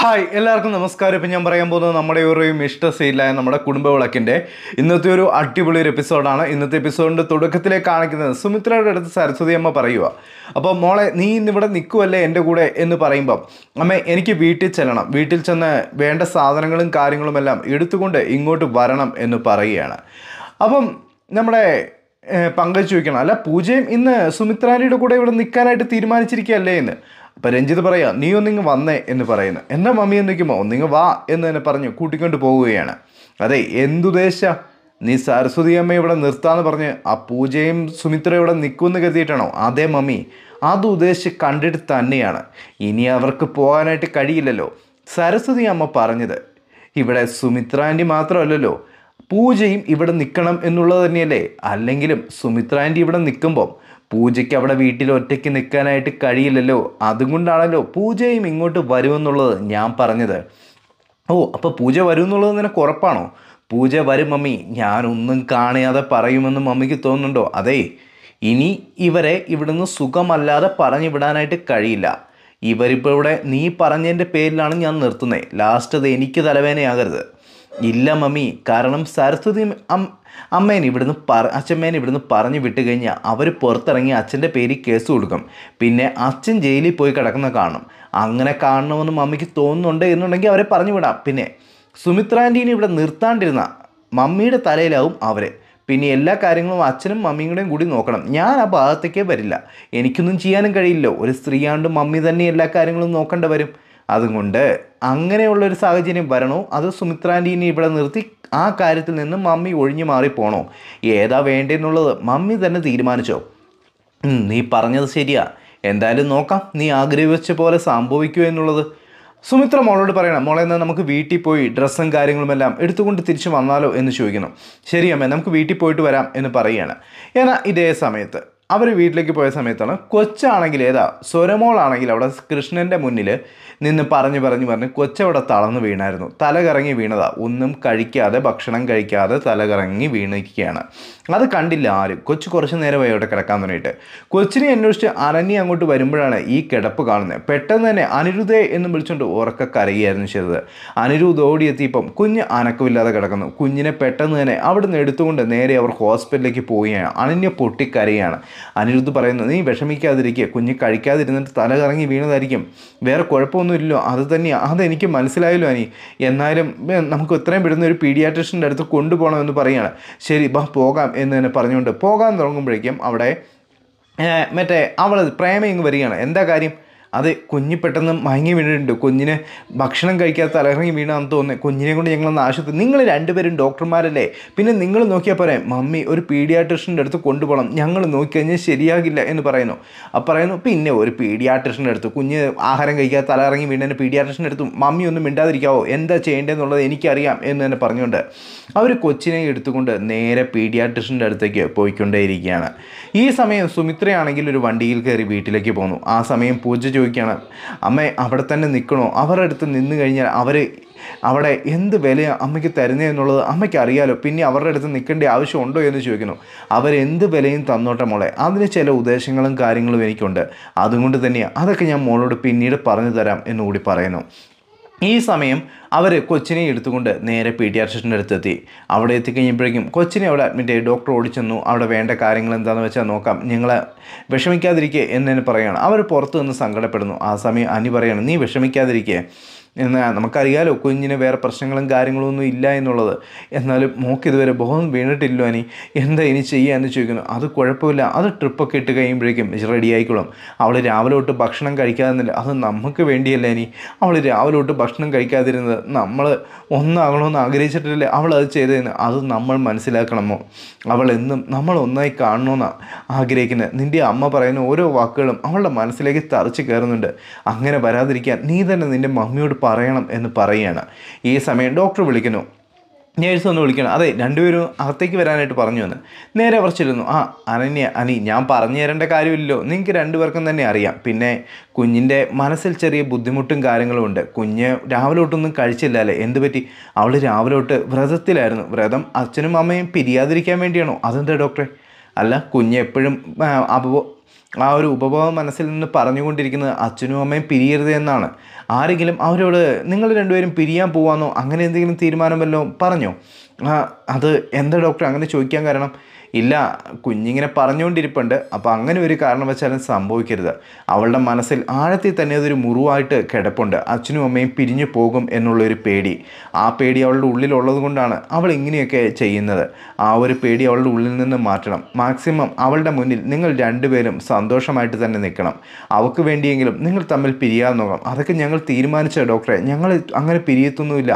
hi എല്ലാവർക്കും നമസ്കാരം ഇപ്പം ഞാൻ പറയാൻ പോകുന്നത് നമ്മുടെ ഒരു ഇഷ്ട സീലായ നമ്മുടെ കുടുംബ ഇന്നത്തെ ഒരു അടിപൊളി ഒരു എപ്പിസോഡാണ് ഇന്നത്തെ എപ്പിസോഡിൻ്റെ തുടക്കത്തിലേക്ക് കാണിക്കുന്നത് സുമിത്രയുടെ അടുത്ത് സരസ്വതി അമ്മ പറയുക അപ്പോൾ മോളെ നീ ഇന്നിവിടെ നിൽക്കുമല്ലേ എൻ്റെ കൂടെ എന്ന് പറയുമ്പം അമ്മ എനിക്ക് വീട്ടിൽ ചെല്ലണം വീട്ടിൽ ചെന്ന് വേണ്ട സാധനങ്ങളും കാര്യങ്ങളുമെല്ലാം എടുത്തുകൊണ്ട് ഇങ്ങോട്ട് വരണം എന്ന് പറയുകയാണ് അപ്പം നമ്മുടെ പങ്കജ് ചോദിക്കണം അല്ല പൂജയും ഇന്ന് സുമിത്രാനിയുടെ കൂടെ ഇവിടെ നിൽക്കാനായിട്ട് തീരുമാനിച്ചിരിക്കുകയല്ലേ എന്ന് അപ്പോൾ രഞ്ജിത്ത് പറയുക നീ ഒന്നിങ്ങ് വന്നേ എന്ന് പറയുന്നു എന്നാ മമ്മി എന്നിക്കുമോ ഒന്നിങ്ങ് വാ എന്ന് തന്നെ പറഞ്ഞു കൂട്ടിക്കൊണ്ട് പോവുകയാണ് അതെ എന്തുദ്ദേശ നീ സരസ്വതി അമ്മ ഇവിടെ നിർത്താന്ന് പറഞ്ഞ് ആ പൂജയും സുമിത്ര ഇവിടെ നിൽക്കുമെന്ന് കരുതിയിട്ടാണോ അതേ മമ്മി അത് ഉദ്ദേശിച്ച് കണ്ടിട്ട് തന്നെയാണ് ഇനി അവർക്ക് പോകാനായിട്ട് കഴിയില്ലല്ലോ സരസ്വതി അമ്മ പറഞ്ഞത് ഇവിടെ സുമിത്രാൻ്റെ മാത്രമല്ലല്ലോ പൂജയും ഇവിടെ നിൽക്കണം എന്നുള്ളത് തന്നെയല്ലേ അല്ലെങ്കിലും സുമിത്രാൻ്റെ ഇവിടെ നിൽക്കുമ്പം പൂജയ്ക്ക് അവിടെ വീട്ടിൽ ഒറ്റയ്ക്ക് നിൽക്കാനായിട്ട് കഴിയില്ലല്ലോ അതുകൊണ്ടാണല്ലോ പൂജയും ഇങ്ങോട്ട് വരുമെന്നുള്ളത് ഞാൻ പറഞ്ഞത് ഓ അപ്പോൾ പൂജ വരുമെന്നുള്ളത് നിനക്ക് ഉറപ്പാണോ പൂജ വരും മമ്മി ഞാനൊന്നും കാണാതെ പറയുമെന്ന് മമ്മിക്ക് തോന്നുന്നുണ്ടോ അതേ ഇനി ഇവരെ ഇവിടുന്ന് സുഖമല്ലാതെ പറഞ്ഞു വിടാനായിട്ട് കഴിയില്ല ഇവരിപ്പോൾ ഇവിടെ നീ പറഞ്ഞതിൻ്റെ പേരിലാണ് ഞാൻ നിർത്തുന്നത് ലാസ്റ്റ് അത് എനിക്ക് തലവേനയാകരുത് ഇല്ല മമ്മി കാരണം സരസ്വതി അമ്മേനെ ഇവിടുന്ന് പറ അച്ഛമ്മേനെ ഇവിടുന്ന് പറഞ്ഞു വിട്ട് കഴിഞ്ഞാൽ അവർ പുറത്തിറങ്ങി അച്ഛൻ്റെ പേരിൽ കേസ് കൊടുക്കും പിന്നെ അച്ഛൻ ജയിലിൽ പോയി കിടക്കുന്ന കാണും അങ്ങനെ കാണണമെന്ന് മമ്മിക്ക് തോന്നുന്നുണ്ട് എന്നുണ്ടെങ്കിൽ അവരെ പറഞ്ഞു വിടാം പിന്നെ സുമിത്രാൻ്റീനെ ഇവിടെ നിർത്താണ്ടിരുന്ന മമ്മിയുടെ തലയിലാവും അവരെ പിന്നെ എല്ലാ കാര്യങ്ങളും അച്ഛനും മമ്മിയുടെയും കൂടി നോക്കണം ഞാൻ ആ ഭാഗത്തേക്കേ വരില്ല എനിക്കൊന്നും ചെയ്യാനും കഴിയില്ല ഒരു സ്ത്രീയാണ്ട് മമ്മി തന്നെ എല്ലാ കാര്യങ്ങളും നോക്കേണ്ടി വരും അതുകൊണ്ട് അങ്ങനെയുള്ളൊരു സാഹചര്യം വരണോ അത് സുമിത്രാൻ്റീനെ ഇവിടെ നിർത്തി ആ കാര്യത്തിൽ നിന്ന് മമ്മി ഒഴിഞ്ഞു മാറിപ്പോണോ ഏതാ വേണ്ടെന്നുള്ളത് മമ്മി തന്നെ തീരുമാനിച്ചോ നീ പറഞ്ഞത് ശരിയാ എന്തായാലും നോക്കാം നീ ആഗ്രഹിച്ച പോലെ സംഭവിക്കൂ എന്നുള്ളത് സുമിത്ര മോളോട് പറയണം മോളെ എന്നാൽ നമുക്ക് വീട്ടിൽ പോയി ഡ്രസ്സും കാര്യങ്ങളുമെല്ലാം എടുത്തുകൊണ്ട് തിരിച്ചു വന്നാലോ എന്ന് ചോദിക്കുന്നു ശരിയമ്മേ നമുക്ക് വീട്ടിൽ പോയിട്ട് വരാം എന്ന് പറയുകയാണ് എന്നാൽ ഇതേ സമയത്ത് അവർ വീട്ടിലേക്ക് പോയ സമയത്താണ് കൊച്ചാണെങ്കിൽ ഏതാ സ്വരമോളാണെങ്കിൽ അവിടെ കൃഷ്ണൻ്റെ മുന്നിൽ നിന്ന് പറഞ്ഞു പറഞ്ഞു പറഞ്ഞ് കൊച്ചവിടെ തളർന്ന് വീണായിരുന്നു തലകറങ്ങി വീണതാ ഒന്നും കഴിക്കാതെ ഭക്ഷണം കഴിക്കാതെ തലകറങ്ങി വീണിരിക്കുകയാണ് അത് കണ്ടില്ല ആരും കൊച്ച് കുറച്ച് നേരമായി അവിടെ കിടക്കാൻ തുടങ്ങിയിട്ട് കൊച്ചിനെ അന്വേഷിച്ച് അനന്യ അങ്ങോട്ട് വരുമ്പോഴാണ് ഈ കിടപ്പ് കാണുന്നത് പെട്ടെന്ന് തന്നെ അനിരുദ്ധേ എന്ന് വിളിച്ചുകൊണ്ട് ഉറക്ക കരയുകയായിരുന്നു ചെയ്തത് അനിരുദ്ധ ഓടിയെത്തിയപ്പം കുഞ്ഞ് അനക്കമില്ലാതെ കിടക്കുന്നു കുഞ്ഞിനെ പെട്ടെന്ന് തന്നെ അവിടുന്ന് എടുത്തുകൊണ്ട് നേരെ അവർ ഹോസ്പിറ്റലിലേക്ക് പോവുകയാണ് അനന്യ പൊട്ടിക്കരയാണ് അനിരുദ്ധ് പറയുന്നു നീ വിഷമിക്കാതിരിക്കുക കുഞ്ഞ് കഴിക്കാതിരുന്നിട്ട് തല കറങ്ങി വീണതായിരിക്കും വേറെ കുഴപ്പമൊന്നുമില്ലല്ലോ അത് തന്നെയാണ് അതെനിക്ക് മനസ്സിലായല്ലോ അനി എന്നാലും നമുക്ക് ഇത്രയും പെടുന്ന ഒരു പീഡിയാട്രിഷ്യൻ്റെ അടുത്ത് കൊണ്ടുപോകണമെന്ന് പറയുകയാണ് ശരി ബാ പോകാം എന്ന് തന്നെ പറഞ്ഞുകൊണ്ട് പോകാൻ തുടങ്ങുമ്പോഴേക്കും അവിടെ മറ്റേ അവൾ പ്രേമയങ്ങ് വരികയാണ് എന്താ കാര്യം അത് കുഞ്ഞ് പെട്ടെന്ന് മയങ്ങി വീണിട്ടുണ്ട് കുഞ്ഞിന് ഭക്ഷണം കഴിക്കാതെ അലഹറങ്ങി വീണാന്ന് തോന്നുന്നത് കുഞ്ഞിനെ കൊണ്ട് ഞങ്ങളൊന്ന് ആശുപത്രി നിങ്ങൾ രണ്ടുപേരും ഡോക്ടർമാരല്ലേ പിന്നെ നിങ്ങൾ നോക്കിയാൽ പറയാം മമ്മി ഒരു പീഡിയാട്രിഷ്യൻ്റെ അടുത്ത് കൊണ്ടുപോകണം ഞങ്ങൾ നോക്കിക്കഴിഞ്ഞാൽ ശരിയാകില്ല എന്ന് പറയുന്നു അപ്പം പറയുന്നു പിന്നെ ഒരു പീഡിയാട്രിഷ്യൻ്റെ അടുത്ത് കുഞ്ഞ് ആഹാരം കഴിക്കാതെ തലകറങ്ങി വീണതിൻ്റെ പീഡിയാട്രിഷ്യൻ്റെ അടുത്ത് മമ്മി ഒന്നും മിണ്ടാതിരിക്കാവോ എന്താ ചെയ്യേണ്ടതെന്നുള്ളത് എനിക്കറിയാം എന്ന് തന്നെ പറഞ്ഞുകൊണ്ട് അവർ കൊച്ചിനെ എടുത്തുകൊണ്ട് നേരെ പീഡിയാട്രിഷ്യൻ്റെ അടുത്തേക്ക് പോയിക്കൊണ്ടേയിരിക്കുകയാണ് ഈ സമയം സുമിത്രയാണെങ്കിൽ ഒരു വണ്ടിയിൽ കയറി വീട്ടിലേക്ക് പോന്നു ആ സമയം പൂജ ചോദിക്കുകയാണ് അമ്മ അവിടെ തന്നെ നിൽക്കണോ അവരുടെ അടുത്ത് നിന്ന് കഴിഞ്ഞാൽ അവർ അവിടെ എന്ത് വിലയാണ് അമ്മയ്ക്ക് തരുന്നതെന്നുള്ളത് അമ്മയ്ക്ക് അറിയാലോ പിന്നെ അവരുടെ അടുത്ത് നിൽക്കേണ്ട ആവശ്യമുണ്ടോ എന്ന് ചോദിക്കുന്നു അവരെന്ത് വിലയും തന്നോട്ടെ മോളെ അതിന് ചില ഉദ്ദേശങ്ങളും കാര്യങ്ങളും എനിക്കുണ്ട് അതുകൊണ്ട് തന്നെയാണ് അതൊക്കെ ഞാൻ മോളോട് പിന്നീട് പറഞ്ഞു തരാം എന്നുകൂടി പറയുന്നു ഈ സമയം അവർ കൊച്ചിനെ എടുത്തുകൊണ്ട് നേരെ പി ടി ആർ സ്റ്റേഷൻ്റെ അടുത്തെത്തി അവിടെ എത്തിക്കഴിഞ്ഞപ്പോഴേക്കും കൊച്ചിനെ അവിടെ അഡ്മിറ്റ് ആയി ഡോക്ടർ ഓടിച്ചെന്നു അവിടെ വേണ്ട കാര്യങ്ങൾ എന്താണെന്ന് വെച്ചാൽ നോക്കാം നിങ്ങളെ വിഷമിക്കാതിരിക്കുക എന്ന് തന്നെ പറയുകയാണ് അവർ പുറത്തു നിന്ന് സങ്കടപ്പെടുന്നു ആ സമയം അനി പറയാണ് നീ വിഷമിക്കാതിരിക്കുക നമുക്കറിയാലോ കുഞ്ഞിന് വേറെ പ്രശ്നങ്ങളും കാര്യങ്ങളും ഒന്നും ഇല്ല എന്നുള്ളത് എന്നാലും മോക്ക് ഇതുവരെ ബോധം വീണിട്ടില്ലോ അനി എന്താ ഇനി ചെയ്യാമെന്ന് ചോദിക്കുന്നു അത് കുഴപ്പമില്ല അത് ട്രിപ്പൊക്കെ ഇട്ട് കഴിയുമ്പോഴേക്കും റെഡി ആയിക്കോളും അവൾ രാവിലെ തൊട്ട് ഭക്ഷണം കഴിക്കാതിരുന്നില്ല അത് നമുക്ക് വേണ്ടിയല്ലേ ഇനി അവൾ രാവിലെ തൊട്ട് ഭക്ഷണം കഴിക്കാതിരുന്നത് നമ്മൾ ഒന്നാകണമെന്ന് ആഗ്രഹിച്ചിട്ടില്ലേ അവൾ അത് ചെയ്തതെന്ന് അത് നമ്മൾ മനസ്സിലാക്കണമോ അവൾ എന്നും നമ്മൾ ഒന്നായി കാണണമെന്നാണ് ആഗ്രഹിക്കുന്നത് നിൻ്റെ അമ്മ പറയുന്ന ഓരോ വാക്കുകളും അവളുടെ മനസ്സിലേക്ക് തറച്ച് കയറുന്നുണ്ട് അങ്ങനെ വരാതിരിക്കാൻ നീ തന്നെ നിൻ്റെ മമ്മിയോട് പറയണം എന്ന് പറയുകയാണ് ഈ സമയം ഡോക്ടർ വിളിക്കുന്നു നേഴ്സ് ഒന്ന് വിളിക്കണം അതെ രണ്ടുപേരും അകത്തേക്ക് വരാനായിട്ട് പറഞ്ഞു എന്ന് നേരെ അവർ ചെല്ലുന്നു ആ അനന്യ അനി ഞാൻ പറഞ്ഞു തരേണ്ട കാര്യമില്ലല്ലോ നിങ്ങൾക്ക് രണ്ടുപേർക്കും തന്നെ അറിയാം പിന്നെ കുഞ്ഞിൻ്റെ മനസ്സിൽ ചെറിയ ബുദ്ധിമുട്ടും കാര്യങ്ങളും ഉണ്ട് കുഞ്ഞ് രാവിലെ തൊട്ടൊന്നും കഴിച്ചില്ല അല്ലേ എന്ത് പറ്റി അവൾ രാവിലെ തൊട്ട് വ്രതത്തിലായിരുന്നു വ്രതം അച്ഛനും അമ്മയും പിരിയാതിരിക്കാൻ വേണ്ടിയാണോ അതെന്താ ഡോക്ടറെ അല്ല കുഞ്ഞ് എപ്പോഴും അപോ ആ ഒരു ഉപഭോഗം മനസ്സിൽ നിന്ന് പറഞ്ഞുകൊണ്ടിരിക്കുന്നത് അച്ഛനും അമ്മയും പിരിയരുത് എന്നാണ് ആരെങ്കിലും അവരോട് നിങ്ങൾ രണ്ടുപേരും പിരിയാൻ പോകാമെന്നോ അങ്ങനെ എന്തെങ്കിലും തീരുമാനം വല്ലതും പറഞ്ഞോ അത് എന്താ ഡോക്ടർ അങ്ങനെ ചോദിക്കാൻ കാരണം ഇല്ല കുഞ്ഞിങ്ങനെ പറഞ്ഞുകൊണ്ടിരിപ്പുണ്ട് അപ്പോൾ അങ്ങനെ ഒരു കാരണവശാലും സംഭവിക്കരുത് അവളുടെ മനസ്സിൽ ആഴത്തിൽ തന്നെ അതൊരു മുറിവായിട്ട് കിടപ്പുണ്ട് അച്ഛനും അമ്മയും പിരിഞ്ഞു പോകും എന്നുള്ളൊരു പേടി ആ പേടി അവളുടെ ഉള്ളിലുള്ളത് കൊണ്ടാണ് അവൾ ഇങ്ങനെയൊക്കെ ചെയ്യുന്നത് ആ ഒരു പേടി അവളുടെ ഉള്ളിൽ നിന്ന് മാറ്റണം മാക്സിമം അവളുടെ മുന്നിൽ നിങ്ങൾ രണ്ടുപേരും സന്തോഷമായിട്ട് തന്നെ നിൽക്കണം അവൾക്ക് വേണ്ടിയെങ്കിലും നിങ്ങൾ തമ്മിൽ പിരിയാതെ നോക്കണം അതൊക്കെ ഞങ്ങൾ തീരുമാനിച്ച ഡോക്ടറെ ഞങ്ങൾ അങ്ങനെ പിരിയത്തൊന്നുമില്ല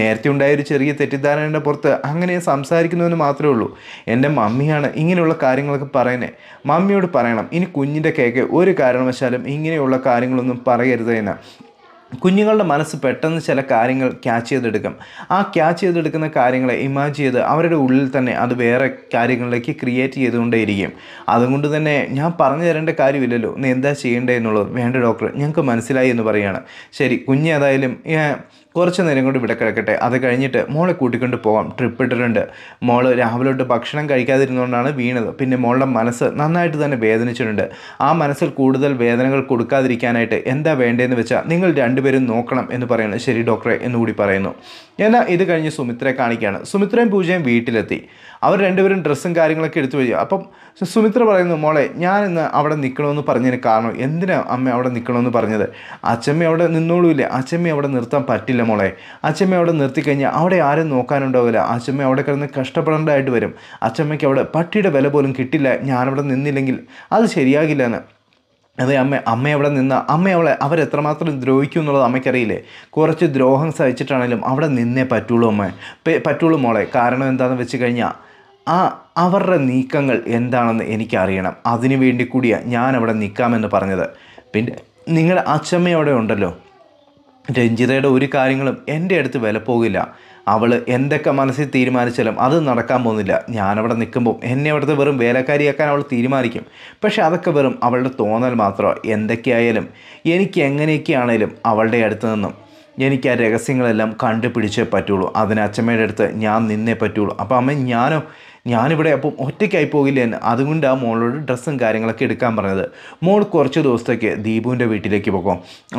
നേരത്തെ ഉണ്ടായ ഒരു ചെറിയ തെറ്റിദ്ധാരണയുടെ പുറത്ത് അങ്ങനെ സംസാരിക്കുന്നുവെന്ന് മാത്രമേ ഉള്ളൂ എൻ്റെ മമ്മിയാണ് ഇങ്ങനെയുള്ള കാര്യങ്ങളൊക്കെ പറയുന്നേ മമ്മിയോട് പറയണം ഇനി കുഞ്ഞിൻ്റെ കേക്ക് ഒരു കാരണവശാലും ഇങ്ങനെയുള്ള കാര്യങ്ങളൊന്നും പറയരുത് എന്ന് കുഞ്ഞുങ്ങളുടെ മനസ്സ് പെട്ടെന്ന് ചില കാര്യങ്ങൾ ക്യാച്ച് ചെയ്തെടുക്കും ആ ക്യാച്ച് ചെയ്തെടുക്കുന്ന കാര്യങ്ങളെ ഇമാജ് ചെയ്ത് അവരുടെ ഉള്ളിൽ തന്നെ അത് വേറെ കാര്യങ്ങളിലേക്ക് ക്രിയേറ്റ് ചെയ്തുകൊണ്ടേയിരിക്കും അതുകൊണ്ട് തന്നെ ഞാൻ പറഞ്ഞു തരേണ്ട കാര്യമില്ലല്ലോ നീ എന്താ ചെയ്യേണ്ടതെന്നുള്ളത് വേണ്ട ഡോക്ടർ ഞങ്ങൾക്ക് മനസ്സിലായി എന്ന് പറയുകയാണ് ശരി കുഞ്ഞേതായാലും കുറച്ച് നേരം കൂടി ഇവിടെ കിടക്കട്ടെ അത് കഴിഞ്ഞിട്ട് മോളെ കൂട്ടിക്കൊണ്ട് പോകാം ട്രിപ്പ് ഇട്ടിട്ടുണ്ട് മോൾ രാവിലോട്ട് ഭക്ഷണം കഴിക്കാതിരുന്നുകൊണ്ടാണ് വീണത് പിന്നെ മോളുടെ മനസ്സ് നന്നായിട്ട് തന്നെ വേദനിച്ചിട്ടുണ്ട് ആ മനസ്സിൽ കൂടുതൽ വേദനകൾ കൊടുക്കാതിരിക്കാനായിട്ട് എന്താ വേണ്ടതെന്ന് വെച്ചാൽ നിങ്ങൾ രണ്ടുപേരും നോക്കണം എന്ന് പറയുന്നത് ശരി ഡോക്ടറെ എന്നുകൂടി പറയുന്നു എന്നാൽ ഇത് കഴിഞ്ഞ് സുമിത്രയെ കാണിക്കുകയാണ് സുമിത്രയും പൂജയും വീട്ടിലെത്തി അവർ രണ്ടുപേരും ഡ്രസ്സും കാര്യങ്ങളൊക്കെ എടുത്തു വരിക അപ്പം സുമിത്ര പറയുന്നു മോളെ ഞാൻ ഇന്ന് അവിടെ നിൽക്കണമെന്ന് പറഞ്ഞതിന് കാരണം എന്തിനാ അമ്മ അവിടെ നിൽക്കണമെന്ന് പറഞ്ഞത് അച്ചമ്മ അവിടെ നിന്നോളൂല്ല അച്ചമ്മ അവിടെ നിർത്താൻ പറ്റില്ല മോളെ അച്ചമ്മ അവിടെ നിർത്തിക്കഴിഞ്ഞാൽ അവിടെ ആരും നോക്കാനുണ്ടാവില്ല അച്ചമ്മ അവിടെ കിടന്ന് കഷ്ടപ്പെടേണ്ടതായിട്ട് വരും അച്ചമ്മയ്ക്ക് അവിടെ പട്ടിയുടെ വില പോലും കിട്ടില്ല ഞാനവിടെ നിന്നില്ലെങ്കിൽ അത് ശരിയാകില്ല എന്ന് അതെ അമ്മ അമ്മ അവിടെ നിന്ന് അമ്മ അവളെ അവരെത്രമാത്രം ദ്രോഹിക്കും എന്നുള്ളത് അമ്മയ്ക്കറിയില്ലേ കുറച്ച് ദ്രോഹം സഹിച്ചിട്ടാണെങ്കിലും അവിടെ നിന്നേ പറ്റുള്ളൂ അമ്മ പറ്റുള്ളൂ മോളെ കാരണം എന്താണെന്ന് വെച്ച് കഴിഞ്ഞാൽ ആ അവരുടെ നീക്കങ്ങൾ എന്താണെന്ന് എനിക്കറിയണം അതിനു വേണ്ടി കൂടിയാണ് ഞാൻ അവിടെ നിൽക്കാമെന്ന് പറഞ്ഞത് പിന്നെ നിങ്ങളുടെ അച്ഛമ്മയവിടെ ഉണ്ടല്ലോ രഞ്ജിതയുടെ ഒരു കാര്യങ്ങളും എൻ്റെ അടുത്ത് വില പോകില്ല അവൾ എന്തൊക്കെ മനസ്സിൽ തീരുമാനിച്ചാലും അത് നടക്കാൻ പോകുന്നില്ല ഞാനവിടെ നിൽക്കുമ്പോൾ എന്നെ അവിടുത്തെ വെറും വേലക്കാരിയാക്കാൻ അവൾ തീരുമാനിക്കും പക്ഷേ അതൊക്കെ വെറും അവളുടെ തോന്നൽ മാത്രമാണ് എന്തൊക്കെയായാലും എനിക്ക് എങ്ങനെയൊക്കെയാണേലും അവളുടെ അടുത്ത് നിന്നും എനിക്ക് ആ രഹസ്യങ്ങളെല്ലാം കണ്ടുപിടിച്ചേ പറ്റുള്ളൂ അതിന് അച്ഛമ്മയുടെ അടുത്ത് ഞാൻ നിന്നേ പറ്റുള്ളൂ അപ്പോൾ അമ്മ ഞാനോ ഞാനിവിടെ അപ്പം ഒറ്റയ്ക്കായി പോകില്ല എന്ന് അതുകൊണ്ട് ആ മോളോട് ഡ്രസ്സും കാര്യങ്ങളൊക്കെ എടുക്കാൻ പറഞ്ഞത് മോൾ കുറച്ച് ദിവസത്തേക്ക് ദീപുവിൻ്റെ വീട്ടിലേക്ക് പോകോ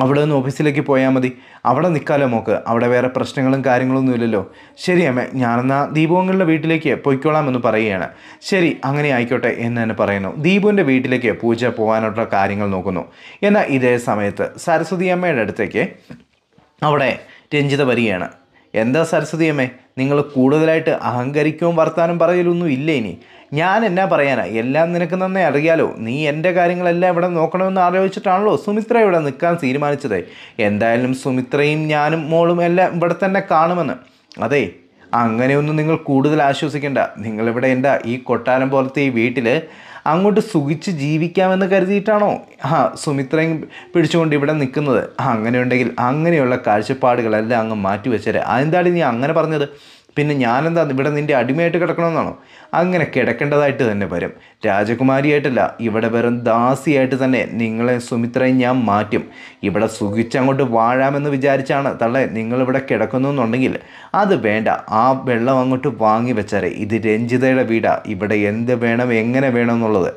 അവിടെ നിന്ന് ഓഫീസിലേക്ക് പോയാൽ മതി അവിടെ നിൽക്കാലോ മോക്ക് അവിടെ വേറെ പ്രശ്നങ്ങളും കാര്യങ്ങളൊന്നും ഇല്ലല്ലോ ശരി അമ്മ ഞാനെന്നാ ദീപുവങ്ങളുടെ വീട്ടിലേക്ക് പൊയ്ക്കോളാമെന്ന് പറയുകയാണ് ശരി അങ്ങനെ ആയിക്കോട്ടെ എന്ന് തന്നെ പറയുന്നു ദീപുവിൻ്റെ വീട്ടിലേക്ക് പൂജ പോകാനുള്ള കാര്യങ്ങൾ നോക്കുന്നു എന്നാൽ ഇതേ സമയത്ത് സരസ്വതി അമ്മയുടെ അടുത്തേക്ക് അവിടെ രഞ്ജിത വരികയാണ് എന്താ സരസ്വതിയമ്മേ നിങ്ങൾ കൂടുതലായിട്ട് അഹങ്കരിക്കുകയും വർത്താനം പറയലൊന്നും ഇല്ല ഇനി ഞാൻ എന്നാ പറയാനാ എല്ലാം നിനക്ക് നന്നേ അറിയാലോ നീ എൻ്റെ കാര്യങ്ങളെല്ലാം ഇവിടെ നോക്കണമെന്ന് ആലോചിച്ചിട്ടാണല്ലോ സുമിത്ര ഇവിടെ നിൽക്കാൻ തീരുമാനിച്ചത് എന്തായാലും സുമിത്രയും ഞാനും മോളും എല്ലാം ഇവിടെ തന്നെ കാണുമെന്ന് അതെ അങ്ങനെയൊന്നും നിങ്ങൾ കൂടുതൽ ആശ്വസിക്കേണ്ട നിങ്ങളിവിടെ എന്താ ഈ കൊട്ടാരം പോലത്തെ ഈ വീട്ടിൽ അങ്ങോട്ട് സുഖിച്ച് ജീവിക്കാമെന്ന് കരുതിയിട്ടാണോ ആ സുമിത്രയും പിടിച്ചുകൊണ്ട് ഇവിടെ നിൽക്കുന്നത് അങ്ങനെയുണ്ടെങ്കിൽ അങ്ങനെയുള്ള കാഴ്ചപ്പാടുകളെല്ലാം അങ്ങ് മാറ്റിവെച്ചേരെ അതെന്താണ് നീ അങ്ങനെ പറഞ്ഞത് പിന്നെ ഞാനെന്താ ഇവിടെ നിൻ്റെ അടിമയായിട്ട് കിടക്കണമെന്നാണോ അങ്ങനെ കിടക്കേണ്ടതായിട്ട് തന്നെ വരും രാജകുമാരിയായിട്ടല്ല ഇവിടെ വെറും ദാസിയായിട്ട് തന്നെ നിങ്ങളെ സുമിത്രയും ഞാൻ മാറ്റും ഇവിടെ സുഖിച്ചങ്ങോട്ട് വാഴാമെന്ന് വിചാരിച്ചാണ് തള്ളെ നിങ്ങളിവിടെ കിടക്കുന്നു എന്നുണ്ടെങ്കിൽ അത് വേണ്ട ആ വെള്ളം അങ്ങോട്ട് വാങ്ങി വെച്ചാലേ ഇത് രഞ്ജിതയുടെ വീടാണ് ഇവിടെ എന്ത് വേണം എങ്ങനെ വേണം എന്നുള്ളത്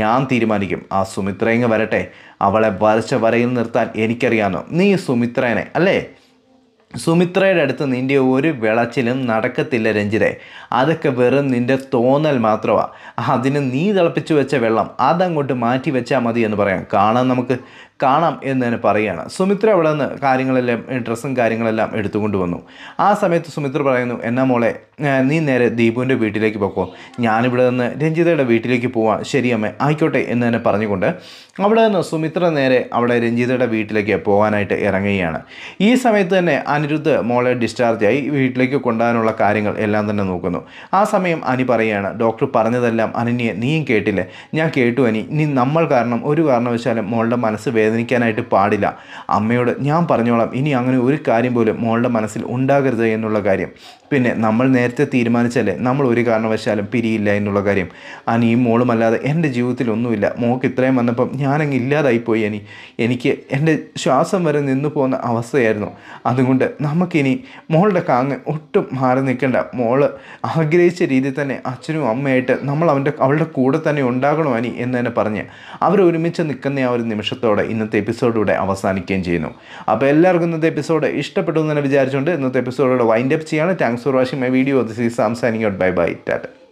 ഞാൻ തീരുമാനിക്കും ആ സുമിത്രയങ്ങ് വരട്ടെ അവളെ വരച്ച വരയിൽ നിർത്താൻ എനിക്കറിയാമോ നീ സുമിത്രേനെ അല്ലേ സുമിത്രയുടെ അടുത്ത് നിൻ്റെ ഒരു വിളച്ചിലും നടക്കത്തില്ല രഞ്ജിതെ അതൊക്കെ വെറും നിൻ്റെ തോന്നൽ മാത്രമാണ് അതിന് നീ തിളപ്പിച്ചു വെച്ച വെള്ളം അതങ്ങോട്ട് മാറ്റി വെച്ചാൽ മതി എന്ന് പറയാം കാണാൻ നമുക്ക് കാണാം എന്ന് തന്നെ പറയുകയാണ് സുമിത്ര അവിടെ നിന്ന് കാര്യങ്ങളെല്ലാം ഡ്രസ്സും കാര്യങ്ങളെല്ലാം എടുത്തുകൊണ്ട് വന്നു ആ സമയത്ത് സുമിത്ര പറയുന്നു എന്നാ മോളെ നീ നേരെ ദീപുവിൻ്റെ വീട്ടിലേക്ക് പോക്കോ ഞാനിവിടെ നിന്ന് രഞ്ജിതയുടെ വീട്ടിലേക്ക് പോവാം ശരിയമ്മേ ആയിക്കോട്ടെ എന്ന് തന്നെ പറഞ്ഞുകൊണ്ട് അവിടെ നിന്ന് സുമിത്ര നേരെ അവിടെ രഞ്ജിതയുടെ വീട്ടിലേക്ക് പോകാനായിട്ട് ഇറങ്ങുകയാണ് ഈ സമയത്ത് തന്നെ അനിരുദ്ധ് മോളെ ഡിസ്ചാർജ് ആയി വീട്ടിലേക്ക് കൊണ്ടുപോകാനുള്ള കാര്യങ്ങൾ എല്ലാം തന്നെ നോക്കുന്നു ആ സമയം അനി പറയുകയാണ് ഡോക്ടർ പറഞ്ഞതെല്ലാം അനിനിയെ നീയും കേട്ടില്ലേ ഞാൻ കേട്ടു അനി നീ നമ്മൾ കാരണം ഒരു കാരണവശാലും മോളുടെ മനസ്സ് വേദന വേദനിക്കാനായിട്ട് പാടില്ല അമ്മയോട് ഞാൻ പറഞ്ഞോളാം ഇനി അങ്ങനെ ഒരു കാര്യം പോലും മോളുടെ മനസ്സിൽ ഉണ്ടാകരുത് എന്നുള്ള കാര്യം പിന്നെ നമ്മൾ നേരത്തെ തീരുമാനിച്ചല്ലേ നമ്മൾ ഒരു കാരണവശാലും പിരിയില്ല എന്നുള്ള കാര്യം അനിയും മോളുമല്ലാതെ എൻ്റെ ജീവിതത്തിൽ ഒന്നുമില്ല മോൾക്ക് ഇത്രയും വന്നപ്പം ഞാനങ്ങ് ഇല്ലാതായിപ്പോയി അനി എനിക്ക് എൻ്റെ ശ്വാസം വരെ നിന്നു പോകുന്ന അവസ്ഥയായിരുന്നു അതുകൊണ്ട് നമുക്കിനി മോളുടെ കാങ്ങ് ഒട്ടും മാറി നിൽക്കേണ്ട മോള് ആഗ്രഹിച്ച രീതിയിൽ തന്നെ അച്ഛനും അമ്മയായിട്ട് നമ്മൾ അവൻ്റെ അവളുടെ കൂടെ തന്നെ ഉണ്ടാകണോ അനി എന്ന് തന്നെ പറഞ്ഞ് അവരൊരുമിച്ച് നിൽക്കുന്ന ആ ഒരു നിമിഷത്തോടെ ഇന്നത്തെ എപ്പിസോഡിലൂടെ അവസാനിക്കുകയും ചെയ്യുന്നു അപ്പോൾ എല്ലാവർക്കും ഇന്നത്തെ എപ്പിസോഡ് ഇഷ്ടപ്പെട്ടു എന്ന് തന്നെ വിചാരിച്ചുകൊണ്ട് ഇന്നത്തെ എപ്പിസോഡിലൂടെ വൈൻഡപ്പ് ചെയ്യാണ് thanks for watching my video this is സാംസാനിങ് ഔട്ട് ബൈ ബൈ ടാറ്റ